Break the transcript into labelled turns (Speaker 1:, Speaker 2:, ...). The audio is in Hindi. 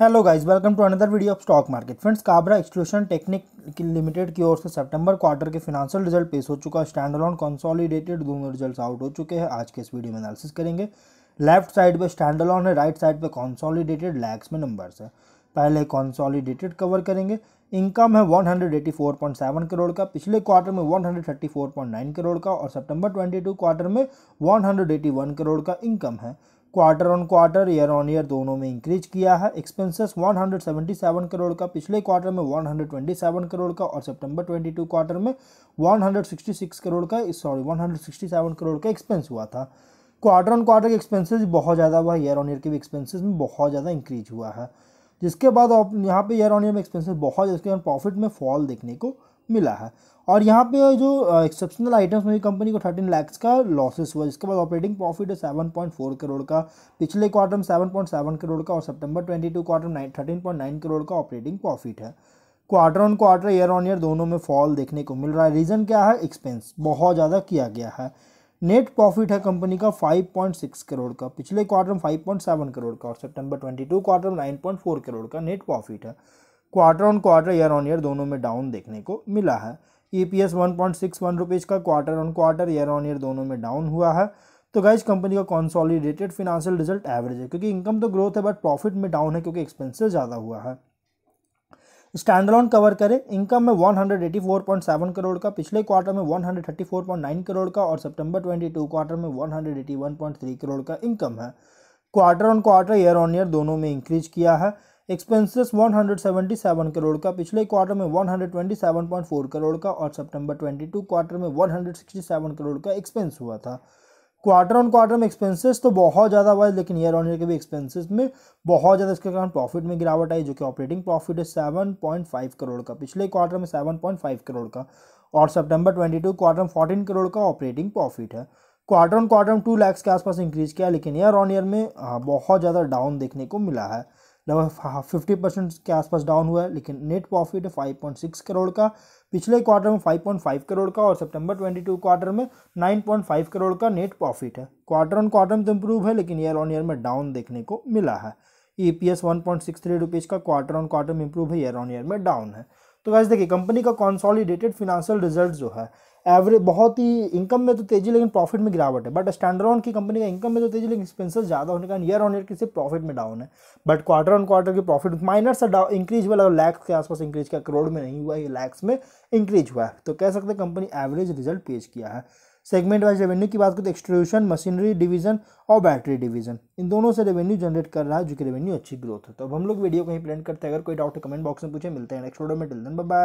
Speaker 1: hello guys welcome to another video of stock market friends Kabra extrusion technique limited की ओर से सितंबर क्वार्टर के फिनांशियल रिजल्ट पेश हो चुका है स्टैंड अलोन कंसोलिडेटेड दोनों रिजल्ट्स आउट हो चुके हैं आज के इस वीडियो में एनालिसिस करेंगे लेफ्ट साइड पे स्टैंड अलोन है राइट साइड पे कॉन्सॉलीडेटेड लैक्स में नंबर्स है पहले कॉन्सॉलीडेटेड कवर करेंगे इनकम है वन करोड़ का पिछले क्वार्टर में वन करोड़ का और सेप्टेम्बर ट्वेंटी क्वार्टर में वन करोड़ का इनकम है quarter on quarter year on year दोनों में इंक्रीज किया है एक्सपेंसेस 177 करोड़ का पिछले क्वार्टर में 127 करोड़ का और सितंबर 22 क्वार्टर में 166 करोड़ का सॉरी 167 करोड़ का एक्सपेंस हुआ था क्वार्टर ऑन क्वार्टर के एक्सपेंसेस बहुत ज़्यादा हुआ ईयर ऑन ईयर के भी एक्सपेंसेस में बहुत ज़्यादा इंक्रीज हुआ है जिसके बाद यहाँ पे ईयर ऑन ईयर में एक्सपेंसिस बहुत जिसके कारण प्रॉफिट में फॉल देखने को मिला है और यहाँ पे जो एक्सेप्शनल आइटम्स में कंपनी को थर्टीन लैक्स का लॉसेस हुआ जिसके बाद ऑपरेटिंग प्रॉफिट है सेवन पॉइंट फोर करोड़ का पिछले क्वार्टर में सेवन पॉइंट सेवन करोड़ का और सितंबर twenty two quarter nine thirteen point nine crore का ऑपरेटिंग प्रॉफिट है quarter on quarter year on year दोनों में फॉल देखने को मिल रहा है रीज़न क्या है एक्सपेंस बहुत ज़्यादा किया गया है नेट प्रॉफिट है कंपनी का 5.6 करोड़ का पिछले क्वार्टर में 5.7 करोड़ का और सितंबर 22 क्वार्टर में 9.4 करोड़ का नेट प्रॉफिट है quarter on quarter year on year दोनों में डाउन देखने को मिला है E P S one point six one rupees का quarter on quarter year on year दोनों में डाउन हुआ है तो गाइज कंपनी का कॉन्सॉलिडेटेड फिनेंशियल रिजल्ट एवरेज है क्योंकि इनकम तो ग्रोथ है बट प्रॉफिट में डाउन है क्योंकि एक्सपेंसेस ज़्यादा हुआ है स्टैंडलॉन कवर करें इनकम में 184.7 करोड़ का पिछले क्वार्टर में 134.9 करोड़ का और सितंबर 22 क्वार्टर में 181.3 करोड़ का इनकम है quarter on quarter year on year दोनों में इंक्रीज किया है एक्सपेंसेस 177 करोड़ का पिछले क्वार्टर में 127.4 करोड़ का और सितंबर 22 क्वार्टर में 167 करोड़ का एक्सपेंस हुआ था क्वार्टर ऑन क्वार्टर में एक्सपेंसेस तो बहुत ज़्यादा हुआ है लेकिन ईयर ऑन ईयर के भी एक्सपेंसेस में बहुत ज़्यादा इसके कारण प्रॉफिट में गिरावट आई जो कि ऑपरेटिंग प्रॉफिट है सेवन पॉइंट फाइव करोड़ का पिछले क्वार्टर में सेवन पॉइंट फाइव करोड़ का और सेप्टेम्बर ट्वेंटी टू क्वार्टर में फोर्टीन करोड़ का ऑपरेटिंग प्रॉफिट है क्वार्टर ऑन क्वार्टर में टू लैक्स के आसपास इंक्रीज किया लेकिन ईयर ऑन ईयर में हाँ, बहुत ज़्यादा डाउन देखने को मिला है लगभग फिफ्टी परसेंट के आसपास डाउन हुआ है लेकिन net profit five point six crore का पिछले क्वार्टर में फाइव पॉइंट फाइव करोड़ का और सितंबर ट्वेंटी टू क्वार्टर में नाइन पॉइंट फाइव करोड़ का नेट प्रॉफिट है क्वार्टर ऑन क्वार्टर में तो इम्प्रूव है लेकिन ईयर ऑन ईयर में डाउन देखने को मिला है E P S one point six three rupees का क्वार्टर ऑन क्वार्टर में इम्प्रूव है ईयर ऑन ईयर में डाउन है तो वैसे देखिए कंपनी का कॉन्सॉलीडेटेड फिनेंशियल रिजल्ट जो है एवरेज बहुत ही इनकम में तो तेजी लेकिन प्रॉफिट में गिरावट है बट स्टैंडर्ड की कंपनी का इनकम में तो तेजी लेकिन एक्सपेंसेस ज़्यादा होने का ईयर ऑन ईयर किसी प्रॉफिट में डाउन है बट क्वार्टर ऑन क्वार्टर की प्रॉफिट माइनर सा डाउन इंक्रीज हुआ लैक्स के आसपास इंक्रीज किया करोड़ में नहीं हुआ ये लैक्स में इंक्रीज हुआ है तो कह सकते हैं कंपनी एवरेज रिजल्ट पेश किया है सेगमेंट वाइज रेवेन्यू की बात करें तो एक्सट्रोशन मशीनरी डिवीजन और बैटरी डिवीजन इन दोनों से रेवेन्यू जनरेट कर रहा है जो कि रेवेन्यू अच्छी ग्रोथ है तो अब हम लोग वीडियो कहीं प्लेंट करते हैं अगर कोई डाउट कमेंट बॉक्स में पूछे मिलते हैं नेक्स्ट वीडियो में टिल दिन बाय